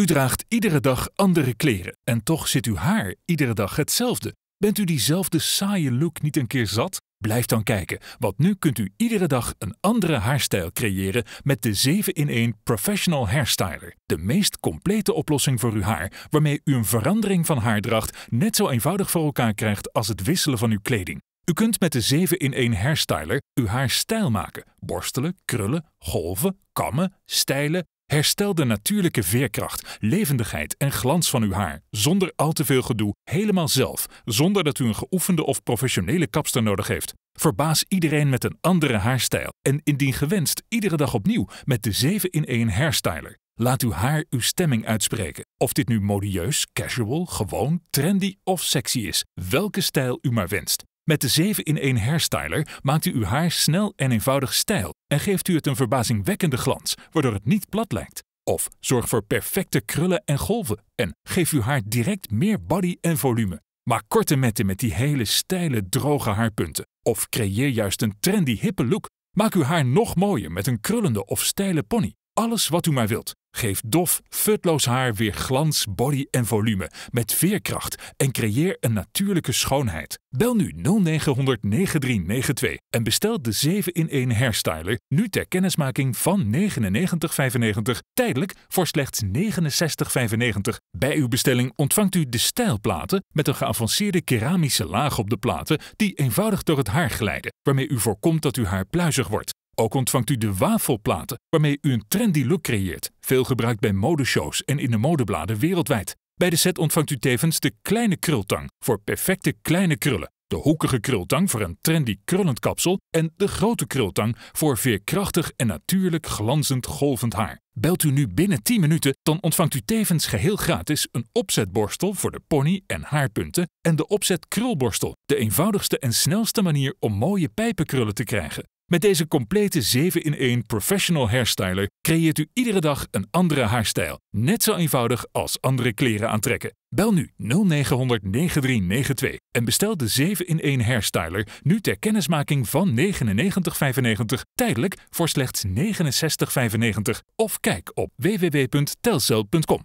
U draagt iedere dag andere kleren en toch zit uw haar iedere dag hetzelfde. Bent u diezelfde saaie look niet een keer zat? Blijf dan kijken, want nu kunt u iedere dag een andere haarstijl creëren met de 7-in-1 Professional Hairstyler. De meest complete oplossing voor uw haar, waarmee u een verandering van haardracht net zo eenvoudig voor elkaar krijgt als het wisselen van uw kleding. U kunt met de 7-in-1 Hairstyler uw haar stijl maken, borstelen, krullen, golven, kammen, stijlen Herstel de natuurlijke veerkracht, levendigheid en glans van uw haar, zonder al te veel gedoe, helemaal zelf, zonder dat u een geoefende of professionele kapster nodig heeft. Verbaas iedereen met een andere haarstijl en indien gewenst iedere dag opnieuw met de 7 in 1 hairstyler. Laat uw haar uw stemming uitspreken. Of dit nu modieus, casual, gewoon, trendy of sexy is, welke stijl u maar wenst. Met de 7-in-1 hairstyler maakt u uw haar snel en eenvoudig stijl en geeft u het een verbazingwekkende glans, waardoor het niet plat lijkt. Of zorg voor perfecte krullen en golven en geef uw haar direct meer body en volume. Maak korte metten met die hele steile, droge haarpunten. Of creëer juist een trendy, hippe look. Maak uw haar nog mooier met een krullende of steile pony. Alles wat u maar wilt. Geef dof, futloos haar weer glans, body en volume met veerkracht en creëer een natuurlijke schoonheid. Bel nu 0900 9392 en bestel de 7-in-1 hairstyler nu ter kennismaking van 99,95 tijdelijk voor slechts 69,95. Bij uw bestelling ontvangt u de stijlplaten met een geavanceerde keramische laag op de platen die eenvoudig door het haar glijden, waarmee u voorkomt dat uw haar pluizig wordt. Ook ontvangt u de wafelplaten waarmee u een trendy look creëert, veel gebruikt bij modeshows en in de modebladen wereldwijd. Bij de set ontvangt u tevens de kleine krultang voor perfecte kleine krullen, de hoekige krultang voor een trendy krullend kapsel en de grote krultang voor veerkrachtig en natuurlijk glanzend golvend haar. Belt u nu binnen 10 minuten, dan ontvangt u tevens geheel gratis een opzetborstel voor de pony en haarpunten en de opzetkrulborstel, de eenvoudigste en snelste manier om mooie pijpenkrullen te krijgen. Met deze complete 7-in-1 professional hairstyler creëert u iedere dag een andere haarstijl. Net zo eenvoudig als andere kleren aantrekken. Bel nu 0900 9392 en bestel de 7-in-1 hairstyler nu ter kennismaking van 99,95 tijdelijk voor slechts 69,95 of kijk op www.telcel.com.